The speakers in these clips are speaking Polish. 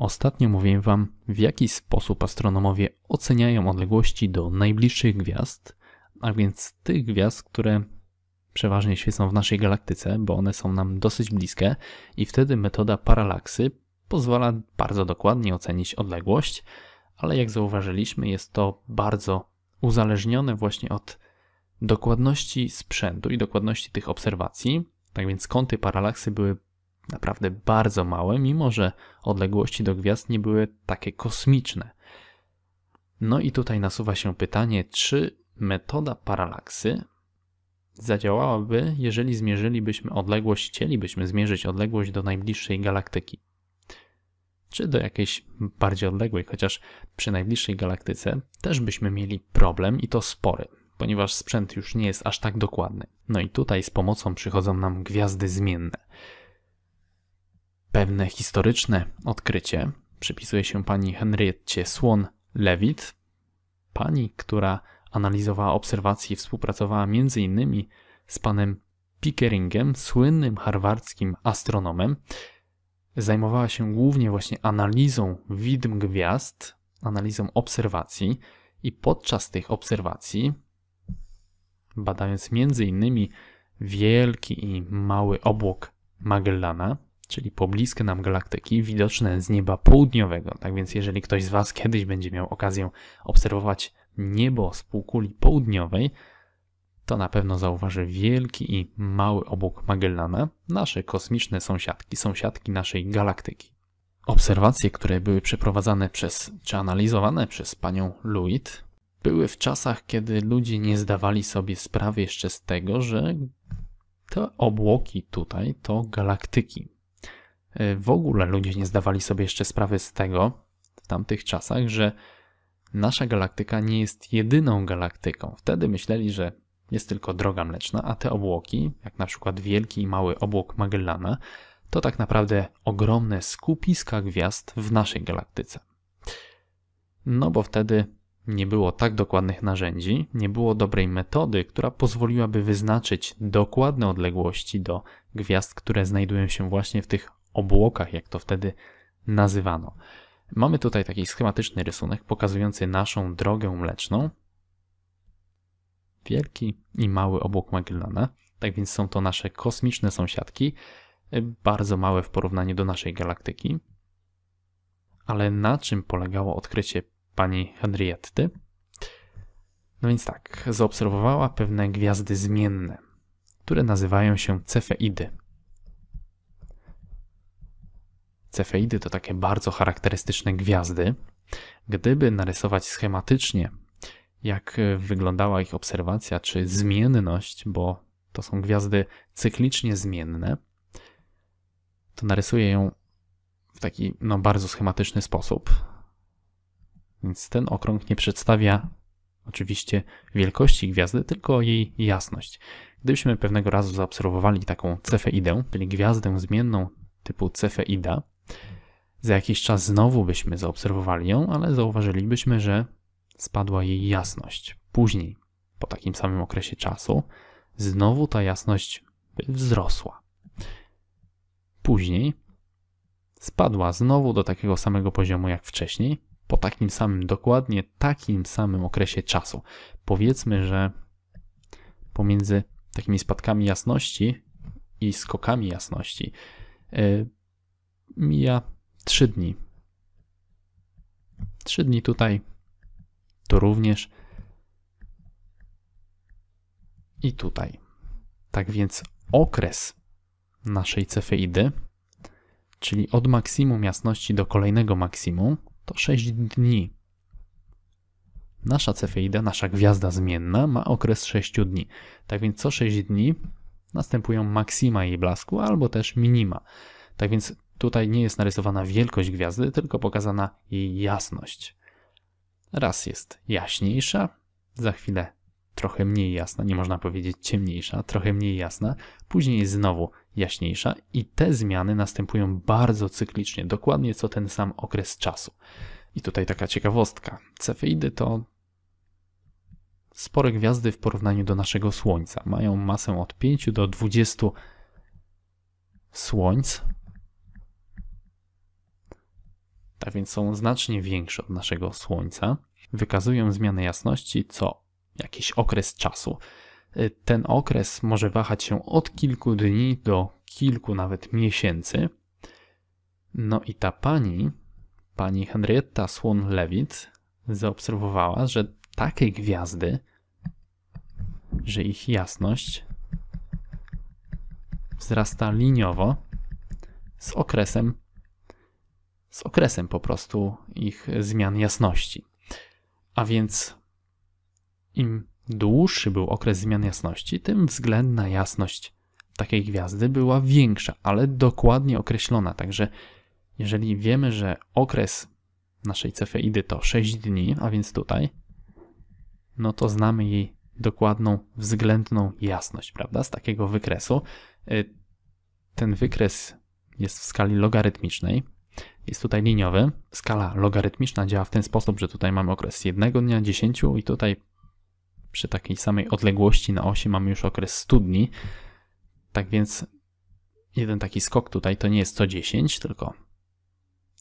Ostatnio mówiłem Wam, w jaki sposób astronomowie oceniają odległości do najbliższych gwiazd, a więc tych gwiazd, które przeważnie świecą w naszej galaktyce, bo one są nam dosyć bliskie, i wtedy metoda paralaksy pozwala bardzo dokładnie ocenić odległość, ale jak zauważyliśmy, jest to bardzo uzależnione właśnie od dokładności sprzętu i dokładności tych obserwacji. Tak więc kąty paralaksy były naprawdę bardzo małe, mimo że odległości do gwiazd nie były takie kosmiczne. No i tutaj nasuwa się pytanie, czy metoda paralaksy zadziałałaby, jeżeli zmierzylibyśmy odległość, chcielibyśmy zmierzyć odległość do najbliższej galaktyki. Czy do jakiejś bardziej odległej, chociaż przy najbliższej galaktyce też byśmy mieli problem i to spory, ponieważ sprzęt już nie jest aż tak dokładny. No i tutaj z pomocą przychodzą nam gwiazdy zmienne pewne historyczne odkrycie. Przypisuje się pani Henriette słon levitt pani, która analizowała obserwacje i współpracowała m.in. z panem Pickeringiem, słynnym harwardzkim astronomem. Zajmowała się głównie właśnie analizą widm gwiazd, analizą obserwacji i podczas tych obserwacji, badając m.in. wielki i mały obłok Magellana, czyli pobliskie nam galaktyki, widoczne z nieba południowego. Tak więc, jeżeli ktoś z Was kiedyś będzie miał okazję obserwować niebo z półkuli południowej, to na pewno zauważy wielki i mały obok Magellana, nasze kosmiczne sąsiadki, sąsiadki naszej galaktyki. Obserwacje, które były przeprowadzane przez, czy analizowane przez panią Luit, były w czasach, kiedy ludzie nie zdawali sobie sprawy jeszcze z tego, że te obłoki tutaj to galaktyki. Y, w ogóle ludzie nie zdawali sobie jeszcze sprawy z tego w tamtych czasach, że nasza galaktyka nie jest jedyną galaktyką. Wtedy myśleli, że jest tylko droga mleczna, a te obłoki, jak na przykład wielki i mały obłok Magellana, to tak naprawdę ogromne skupiska gwiazd w naszej galaktyce. No bo wtedy nie było tak dokładnych narzędzi, nie było dobrej metody, która pozwoliłaby wyznaczyć dokładne odległości do gwiazd, które znajdują się właśnie w tych obłokach, jak to wtedy nazywano. Mamy tutaj taki schematyczny rysunek pokazujący naszą drogę mleczną. Wielki i mały obłok Magellana. Tak więc są to nasze kosmiczne sąsiadki, bardzo małe w porównaniu do naszej galaktyki. Ale na czym polegało odkrycie pani Henriety? No więc tak, zaobserwowała pewne gwiazdy zmienne, które nazywają się Cefeidy. Cefeidy to takie bardzo charakterystyczne gwiazdy. Gdyby narysować schematycznie, jak e, wyglądała ich obserwacja czy zmienność, bo to są gwiazdy cyklicznie zmienne, to narysuję ją w taki no, bardzo schematyczny sposób. Więc ten okrąg nie przedstawia oczywiście wielkości gwiazdy, tylko jej jasność. Gdybyśmy pewnego razu zaobserwowali taką cefeidę, czyli gwiazdę zmienną typu cefeida, za jakiś czas znowu byśmy zaobserwowali ją, ale zauważylibyśmy, że spadła jej jasność. Później, po takim samym okresie czasu, znowu ta jasność wzrosła. Później spadła znowu do takiego samego poziomu jak wcześniej, po takim samym, dokładnie takim samym okresie czasu. Powiedzmy, że pomiędzy takimi spadkami jasności i skokami jasności y, mija 3 dni. 3 dni tutaj, tu również i tutaj. Tak więc okres naszej cefeidy, czyli od maksimum jasności do kolejnego maksimum, to 6 dni. Nasza cefeida, nasza gwiazda zmienna ma okres 6 dni. Tak więc co 6 dni następują maksima jej blasku albo też minima. Tak więc Tutaj nie jest narysowana wielkość gwiazdy, tylko pokazana jej jasność. Raz jest jaśniejsza, za chwilę trochę mniej jasna, nie można powiedzieć ciemniejsza, trochę mniej jasna, później jest znowu jaśniejsza i te zmiany następują bardzo cyklicznie, dokładnie co ten sam okres czasu. I tutaj taka ciekawostka. Cefeidy to spore gwiazdy w porównaniu do naszego Słońca. Mają masę od 5 do 20 słońc, tak więc są znacznie większe od naszego Słońca. Wykazują zmiany jasności co jakiś okres czasu. Y, ten okres może wahać się od kilku dni do kilku nawet miesięcy. No i ta pani, pani Henrietta Swan-Leavitt, zaobserwowała, że takie gwiazdy, że ich jasność wzrasta liniowo z okresem z okresem po prostu ich zmian jasności. A więc im dłuższy był okres zmian jasności, tym względna jasność takiej gwiazdy była większa, ale dokładnie określona. Także jeżeli wiemy, że okres naszej cefeidy to 6 dni, a więc tutaj, no to znamy jej dokładną względną jasność, prawda? Z takiego wykresu. Y, ten wykres jest w skali logarytmicznej, jest tutaj liniowy. Skala logarytmiczna działa w ten sposób, że tutaj mamy okres 1 dnia, 10 i tutaj przy takiej samej odległości na osi mamy już okres 100 dni. Tak więc jeden taki skok tutaj to nie jest co 10, tylko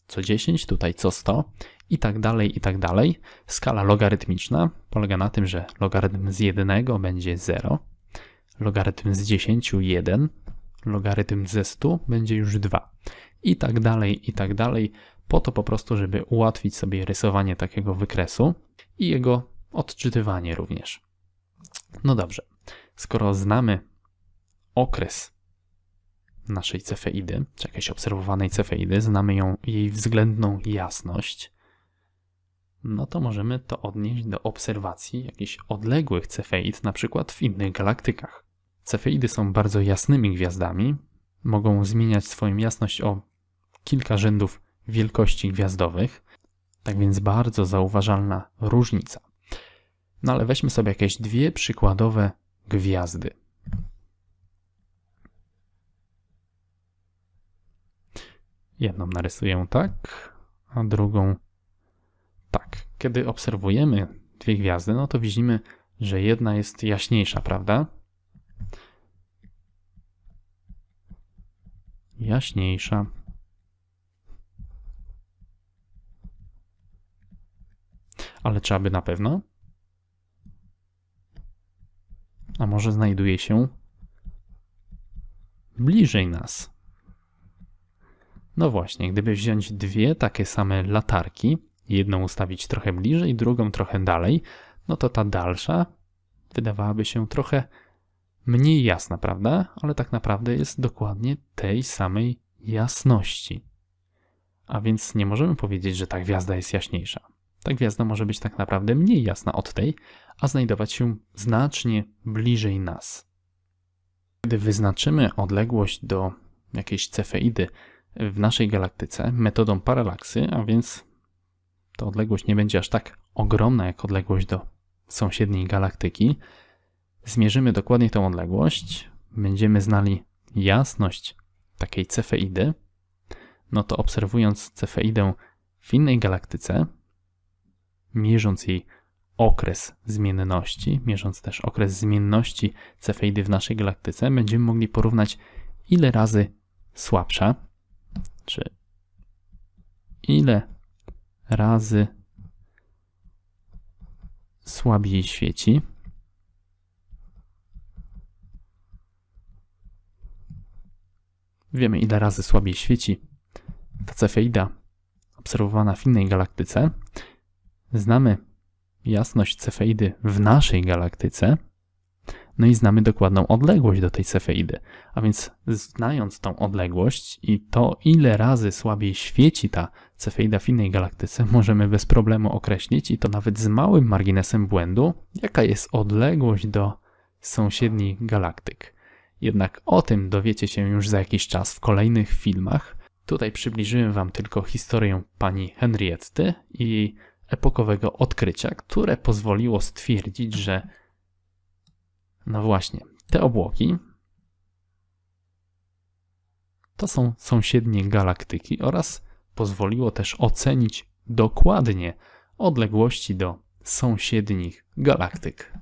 co 10, tutaj co 100 i tak dalej, i tak dalej. Skala logarytmiczna polega na tym, że logarytm z 1 będzie 0, logarytm z 10 1, logarytm ze 100 będzie już 2 i tak dalej, i tak dalej, po to po prostu, żeby ułatwić sobie rysowanie takiego wykresu i jego odczytywanie również. No dobrze, skoro znamy okres naszej cefeidy, czy jakiejś obserwowanej cefeidy, znamy ją, jej względną jasność, no to możemy to odnieść do obserwacji jakichś odległych cefeid, na przykład w innych galaktykach. Cefeidy są bardzo jasnymi gwiazdami, mogą zmieniać swoją jasność o kilka rzędów wielkości gwiazdowych. Tak więc bardzo zauważalna różnica. No ale weźmy sobie jakieś dwie przykładowe gwiazdy. Jedną narysuję tak, a drugą tak. Kiedy obserwujemy dwie gwiazdy, no to widzimy, że jedna jest jaśniejsza, prawda? Jaśniejsza. ale trzeba by na pewno. A może znajduje się bliżej nas. No właśnie, gdyby wziąć dwie takie same latarki, jedną ustawić trochę bliżej, drugą trochę dalej, no to ta dalsza wydawałaby się trochę mniej jasna, prawda? Ale tak naprawdę jest dokładnie tej samej jasności. A więc nie możemy powiedzieć, że ta gwiazda jest jaśniejsza. Ta gwiazda może być tak naprawdę mniej jasna od tej, a znajdować się znacznie bliżej nas. Gdy wyznaczymy odległość do jakiejś cefeidy w naszej galaktyce metodą paralaksy, a więc ta odległość nie będzie aż tak ogromna jak odległość do sąsiedniej galaktyki, zmierzymy dokładnie tą odległość, będziemy znali jasność takiej cefeidy, no to obserwując cefeidę w innej galaktyce, mierząc jej okres zmienności, mierząc też okres zmienności Cefeidy w naszej galaktyce, będziemy mogli porównać ile razy słabsza, czy ile razy słabiej świeci. Wiemy, ile razy słabiej świeci ta cefeida obserwowana w innej galaktyce, Znamy jasność cefeidy w naszej galaktyce, no i znamy dokładną odległość do tej cefeidy. A więc znając tą odległość i to, ile razy słabiej świeci ta cefeida w innej galaktyce, możemy bez problemu określić, i to nawet z małym marginesem błędu, jaka jest odległość do sąsiednich galaktyk. Jednak o tym dowiecie się już za jakiś czas w kolejnych filmach. Tutaj przybliżyłem Wam tylko historię pani Henriety i jej epokowego odkrycia, które pozwoliło stwierdzić, że no właśnie, te obłoki to są sąsiednie galaktyki oraz pozwoliło też ocenić dokładnie odległości do sąsiednich galaktyk.